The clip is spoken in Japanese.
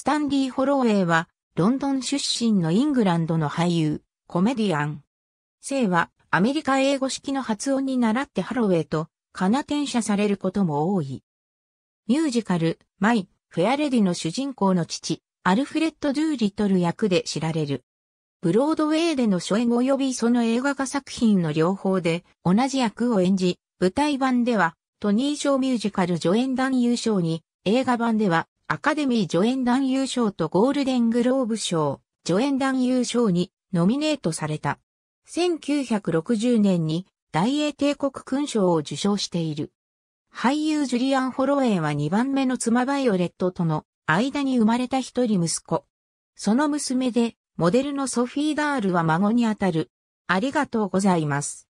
スタンリー・ホロウェイは、ロンドン出身のイングランドの俳優、コメディアン。姓は、アメリカ英語式の発音に習ってハロウェイと、かな転写されることも多い。ミュージカル、マイ・フェアレディの主人公の父、アルフレッド・ドゥーリトル役で知られる。ブロードウェイでの初演及びその映画化作品の両方で同じ役を演じ、舞台版ではトニー賞ミュージカル助演団優勝に、映画版ではアカデミー助演男優賞とゴールデングローブ賞、助演男優賞にノミネートされた。1960年に大英帝国勲章を受賞している。俳優ジュリアン・ホロウェイは2番目の妻バイオレットとの間に生まれた一人息子。その娘で、モデルのソフィー・ダールは孫にあたる。ありがとうございます。